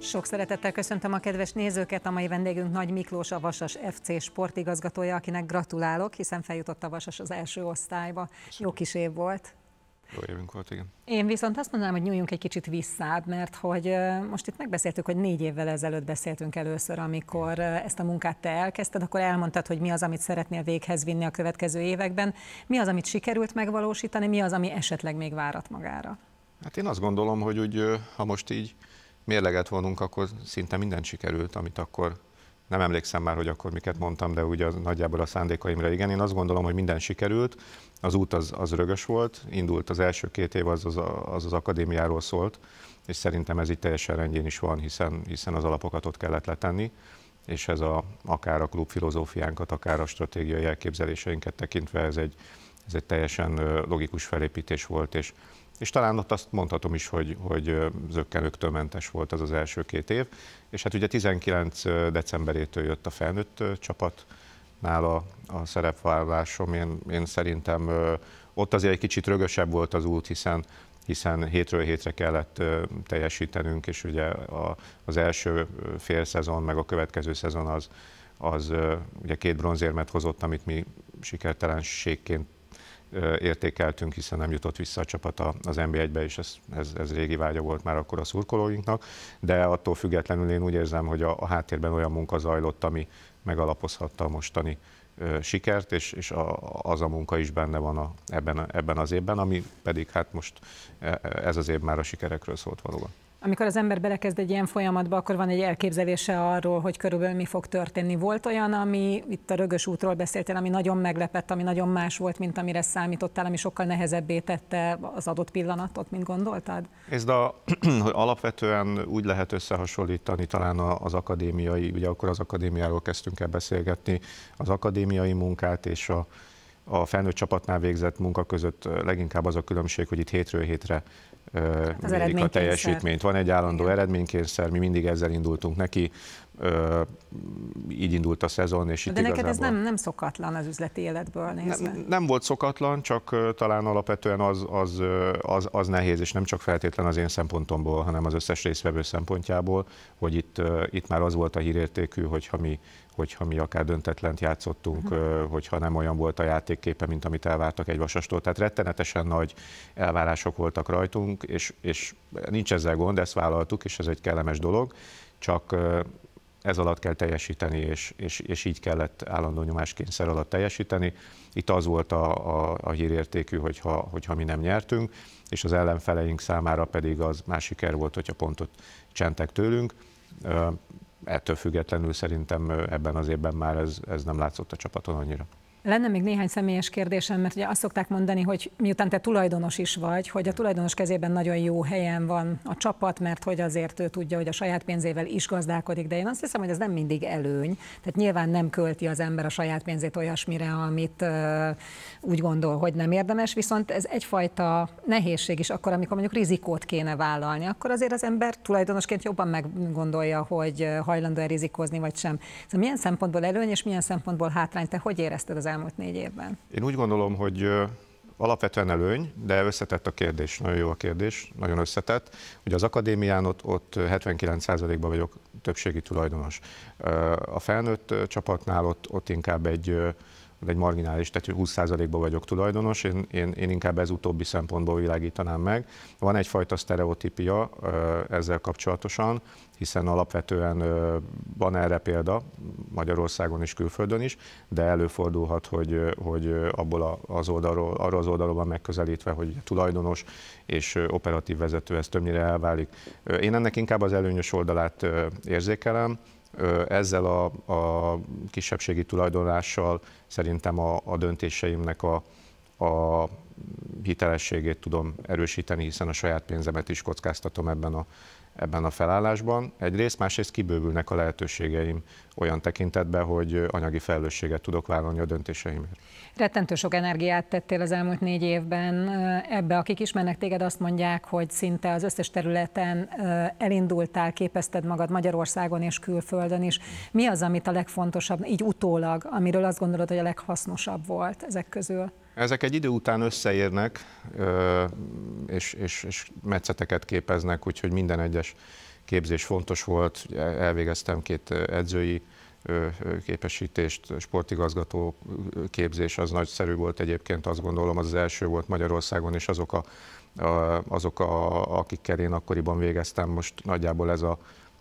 Sok szeretettel köszöntöm a kedves nézőket, a mai vendégünk Nagy Miklós, a Vasas FC sportigazgatója, akinek gratulálok, hiszen feljutott a Vasas az első osztályba. Jó kis év volt. Jó évünk volt, igen. Én viszont azt mondanám, hogy nyúljunk egy kicsit vissza, mert hogy most itt megbeszéltük, hogy négy évvel ezelőtt beszéltünk először, amikor ezt a munkát te elkezdted, akkor elmondtad, hogy mi az, amit szeretnél véghez vinni a következő években, mi az, amit sikerült megvalósítani, mi az, ami esetleg még várat magára. Hát én azt gondolom, hogy úgy, ha most így mérleget vonunk, akkor szinte minden sikerült, amit akkor nem emlékszem már, hogy akkor miket mondtam, de ugye az, nagyjából a szándékaimra igen. Én azt gondolom, hogy minden sikerült, az út az, az rögös volt, indult az első két év, az az, az az akadémiáról szólt, és szerintem ez itt teljesen rendjén is van, hiszen, hiszen az alapokat ott kellett letenni, és ez a, akár a klub filozófiánkat, akár a stratégiai elképzeléseinket tekintve ez egy, ez egy teljesen logikus felépítés volt, és és talán ott azt mondhatom is, hogy, hogy zöggenőktől mentes volt az az első két év, és hát ugye 19 decemberétől jött a felnőtt csapat, nála a szerepvállásom, én, én szerintem ott azért egy kicsit rögösebb volt az út, hiszen hiszen hétről hétre kellett teljesítenünk, és ugye a, az első fél szezon, meg a következő szezon az, az ugye két bronzérmet hozott, amit mi sikertelenségként értékeltünk, hiszen nem jutott vissza a csapat az NB1-be, és ez, ez, ez régi vágya volt már akkor a szurkolóinknak, de attól függetlenül én úgy érzem, hogy a, a háttérben olyan munka zajlott, ami megalapozhatta a mostani sikert, és, és a, az a munka is benne van a, ebben, ebben az évben, ami pedig hát most e, e, ez az év már a sikerekről szólt valóban. Amikor az ember belekezd egy ilyen folyamatba, akkor van egy elképzelése arról, hogy körülbelül mi fog történni. Volt olyan, ami itt a rögös útról beszéltél, ami nagyon meglepett, ami nagyon más volt, mint amire számítottál, ami sokkal nehezebbé tette az adott pillanatot, mint gondoltad? Ez a, hogy alapvetően úgy lehet összehasonlítani talán az akadémiai, ugye akkor az akadémiáról kezdtünk el beszélgetni, az akadémiai munkát és a, a felnőtt csapatnál végzett munka között leginkább az a különbség, hogy itt hétről hétre Hát az mérik a teljesítményt. Van egy állandó Igen. eredménykényszer, mi mindig ezzel indultunk neki, ö, így indult a szezon, és itt De igazából... ez nem, nem szokatlan az üzleti életből nézve? Nem, nem volt szokatlan, csak talán alapvetően az, az, az, az nehéz, és nem csak feltétlen az én szempontomból, hanem az összes részvevő szempontjából, hogy itt, itt már az volt a hírértékű, hogyha mi, hogyha mi akár döntetlent játszottunk, mhm. ö, hogyha nem olyan volt a játékképe, mint amit elvártak egy vasastól. Tehát rettenetesen nagy elvárások voltak rajtunk, vagyunk, és, és nincs ezzel gond, ezt vállaltuk, és ez egy kellemes dolog, csak ez alatt kell teljesíteni, és, és, és így kellett állandó nyomáskényszer alatt teljesíteni. Itt az volt a, a, a hírértékű, hogyha, hogyha mi nem nyertünk, és az ellenfeleink számára pedig az más siker volt, hogyha pontot csentek tőlünk. Ettől függetlenül szerintem ebben az évben már ez, ez nem látszott a csapaton annyira. Lenne még néhány személyes kérdésem, mert ugye azt szokták mondani, hogy miután te tulajdonos is vagy, hogy a tulajdonos kezében nagyon jó helyen van a csapat, mert hogy azért ő tudja, hogy a saját pénzével is gazdálkodik, de én azt hiszem, hogy ez nem mindig előny. Tehát nyilván nem költi az ember a saját pénzét olyasmire, amit úgy gondol, hogy nem érdemes, viszont ez egyfajta nehézség is akkor, amikor mondjuk rizikót kéne vállalni, akkor azért az ember tulajdonosként jobban meggondolja, hogy hajlandó-e rizikózni vagy sem. Szóval milyen szempontból előny és milyen szempontból hátrány, te hogy érezted az elmúlt négy évben? Én úgy gondolom, hogy alapvetően előny, de összetett a kérdés, nagyon jó a kérdés, nagyon összetett. Ugye az akadémián ott, ott 79%-ban vagyok többségi tulajdonos. A felnőtt csapatnál ott, ott inkább egy egy marginális, tehát 20%-ban vagyok tulajdonos, én, én, én inkább ez utóbbi szempontból világítanám meg. Van egyfajta sztereotípia ezzel kapcsolatosan, hiszen alapvetően van erre példa Magyarországon és külföldön is, de előfordulhat, hogy, hogy abból az oldalról, arról az oldalról van megközelítve, hogy tulajdonos és operatív vezető, ez többnyire elválik. Én ennek inkább az előnyös oldalát érzékelem, ezzel a, a kisebbségi tulajdonlással szerintem a, a döntéseimnek a, a hitelességét tudom erősíteni, hiszen a saját pénzemet is kockáztatom ebben a ebben a felállásban. Egyrészt, másrészt kibővülnek a lehetőségeim olyan tekintetben, hogy anyagi felelősséget tudok vállalni a döntéseimért. Rettentő sok energiát tettél az elmúlt négy évben ebbe. Akik ismernek téged, azt mondják, hogy szinte az összes területen elindultál, képezted magad Magyarországon és külföldön is. Mi az, amit a legfontosabb, így utólag, amiről azt gondolod, hogy a leghasznosabb volt ezek közül? Ezek egy idő után összeérnek, és, és, és metszeteket képeznek, úgyhogy minden egyes képzés fontos volt. Elvégeztem két edzői képesítést, sportigazgató képzés, az nagyszerű volt egyébként, azt gondolom, az, az első volt Magyarországon, és azok, a, a, azok a, akikkel én akkoriban végeztem, most nagyjából ez a,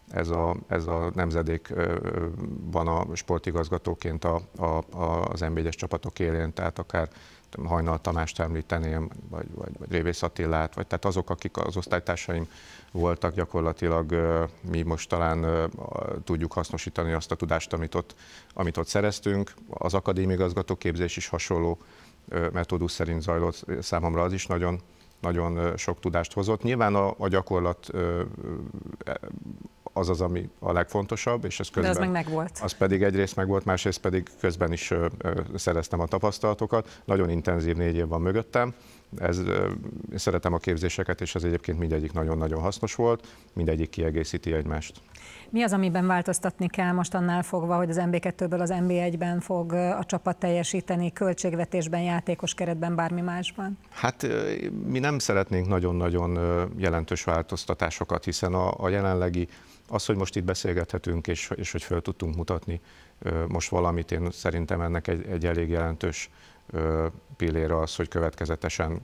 ez a, ez a nemzedékban a sportigazgatóként a, a, a, az nb csapatok élén, tehát akár Hajnal Tamást említeném, vagy, vagy, vagy Révész Attilát, vagy tehát azok, akik az osztálytársaim voltak, gyakorlatilag mi most talán tudjuk hasznosítani azt a tudást, amit ott, amit ott szereztünk. Az akadémigazgató képzés is hasonló metódus szerint zajlott számomra az is nagyon, nagyon sok tudást hozott. Nyilván a, a gyakorlat az az, ami a legfontosabb, és ez közben... De az meg megvolt. Az pedig egyrészt megvolt, másrészt pedig közben is szereztem a tapasztalatokat. Nagyon intenzív négy év van mögöttem, ez, én szeretem a képzéseket, és az egyébként mindegyik nagyon-nagyon hasznos volt, mindegyik kiegészíti egymást. Mi az, amiben változtatni kell most annál fogva, hogy az MB2-ből az MB1-ben fog a csapat teljesíteni, költségvetésben, játékos keretben, bármi másban? Hát mi nem szeretnénk nagyon-nagyon jelentős változtatásokat, hiszen a, a jelenlegi az, hogy most itt beszélgethetünk, és, és hogy föl tudtunk mutatni most valamit, én szerintem ennek egy, egy elég jelentős pillére az, hogy következetesen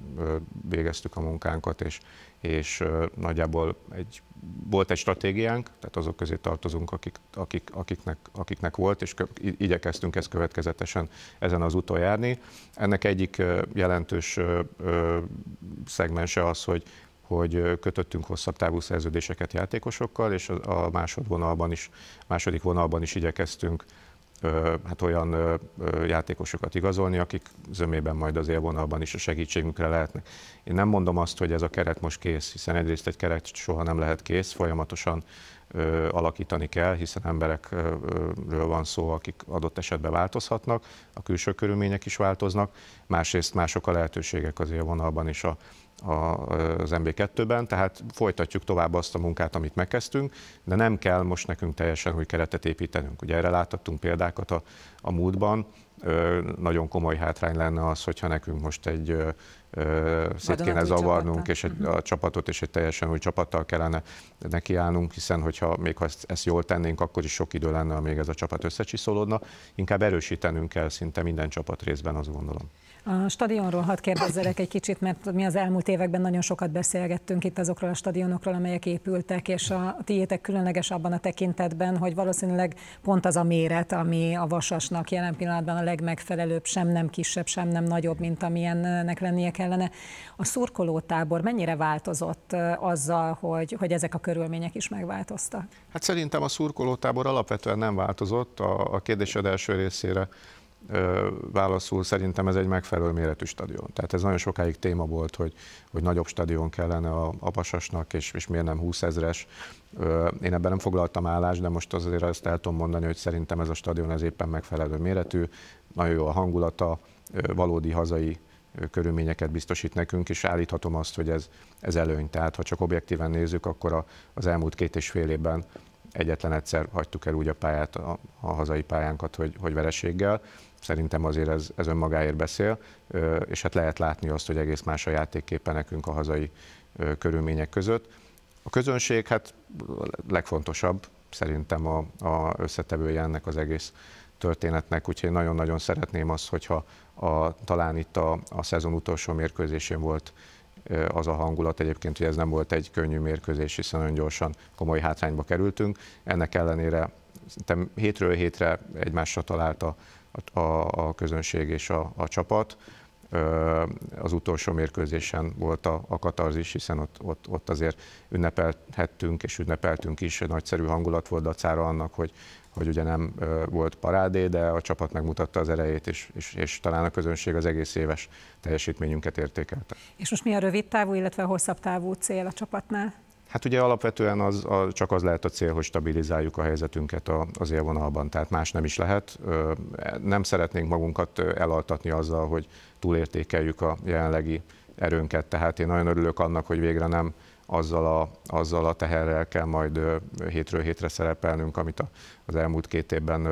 végeztük a munkánkat, és, és nagyjából egy, volt egy stratégiánk, tehát azok közé tartozunk, akik, akik, akiknek, akiknek volt, és igyekeztünk ezt következetesen ezen az úton járni. Ennek egyik jelentős szegmense az, hogy hogy kötöttünk hosszabb távú szerződéseket játékosokkal, és a vonalban is, második vonalban is igyekeztünk hát olyan játékosokat igazolni, akik zömében majd az élvonalban is a segítségünkre lehetnek. Én nem mondom azt, hogy ez a keret most kész, hiszen egyrészt egy keret soha nem lehet kész, folyamatosan alakítani kell, hiszen emberekről van szó, akik adott esetben változhatnak, a külső körülmények is változnak, másrészt mások a lehetőségek az élvonalban és a az MB2-ben, tehát folytatjuk tovább azt a munkát, amit megkezdtünk, de nem kell most nekünk teljesen új keretet építenünk. Ugye erre láthattunk példákat a, a múltban, nagyon komoly hátrány lenne az, hogyha nekünk most egy szét kéne zavarnunk, és egy, mhm. a csapatot, és egy teljesen új csapattal kellene nekiállnunk, hiszen hogyha még ha ezt, ezt jól tennénk, akkor is sok idő lenne, amíg ez a csapat összecsiszolódna. Inkább erősítenünk kell szinte minden csapat részben, azt gondolom. A stadionról hadd kérdezzelek egy kicsit, mert mi az elmúlt években nagyon sokat beszélgettünk itt azokról a stadionokról, amelyek épültek, és a tiétek különleges abban a tekintetben, hogy valószínűleg pont az a méret, ami a vasasnak jelen pillanatban a legmegfelelőbb, sem nem kisebb, sem nem nagyobb, mint amilyennek lennie kellene. A szurkolótábor mennyire változott azzal, hogy, hogy ezek a körülmények is megváltoztak? Hát szerintem a szurkolótábor alapvetően nem változott a, a kérdésed első részére válaszul, szerintem ez egy megfelelő méretű stadion. Tehát ez nagyon sokáig téma volt, hogy, hogy nagyobb stadion kellene a, a Pasasnak, és, és miért nem 20 ezres. Én ebben nem foglaltam állást, de most azért azt el tudom mondani, hogy szerintem ez a stadion ez éppen megfelelő méretű, nagyon jó a hangulata, valódi hazai körülményeket biztosít nekünk, és állíthatom azt, hogy ez, ez előny. Tehát ha csak objektíven nézzük, akkor a, az elmúlt két és fél évben egyetlen egyszer hagytuk el úgy a pályát, a, a hazai pályánkat, hogy, hogy vereséggel szerintem azért ez, ez önmagáért beszél, és hát lehet látni azt, hogy egész más a játékképe nekünk a hazai körülmények között. A közönség hát legfontosabb szerintem a, a összetevője ennek az egész történetnek, úgyhogy nagyon-nagyon szeretném azt, hogyha a, talán itt a, a szezon utolsó mérkőzésén volt az a hangulat egyébként, hogy ez nem volt egy könnyű mérkőzés, hiszen nagyon gyorsan komoly hátrányba kerültünk. Ennek ellenére szerintem hétről hétre egymásra talált a, a, a közönség és a, a csapat. Az utolsó mérkőzésen volt a, a katarzis, hiszen ott, ott, ott azért ünnepelhettünk és ünnepeltünk is, nagyszerű hangulat volt dacára annak, hogy, hogy ugye nem volt parádé, de a csapat megmutatta az erejét, és, és, és talán a közönség az egész éves teljesítményünket értékelte. És most mi a rövid távú, illetve a hosszabb távú cél a csapatnál? Hát ugye alapvetően az, a, csak az lehet a cél, hogy stabilizáljuk a helyzetünket a, az élvonalban, tehát más nem is lehet. Nem szeretnénk magunkat elaltatni azzal, hogy túlértékeljük a jelenlegi erőnket, tehát én nagyon örülök annak, hogy végre nem azzal a, azzal a teherrel kell majd hétről hétre szerepelnünk, amit az elmúlt két évben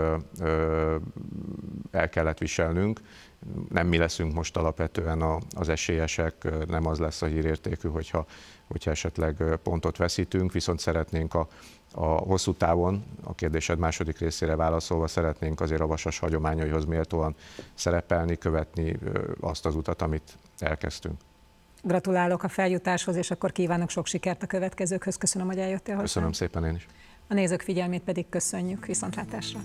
el kellett viselnünk. Nem mi leszünk most alapvetően az esélyesek, nem az lesz a hírértékű, hogyha, hogyha esetleg pontot veszítünk, viszont szeretnénk a, a hosszú távon, a kérdésed második részére válaszolva szeretnénk azért a vasas hagyományaihoz méltóan szerepelni, követni azt az utat, amit elkezdtünk. Gratulálok a feljutáshoz, és akkor kívánok sok sikert a következőkhöz. Köszönöm, hogy eljöttél hozzá. Köszönöm szépen én is. A nézők figyelmét pedig köszönjük. Viszontlátásra!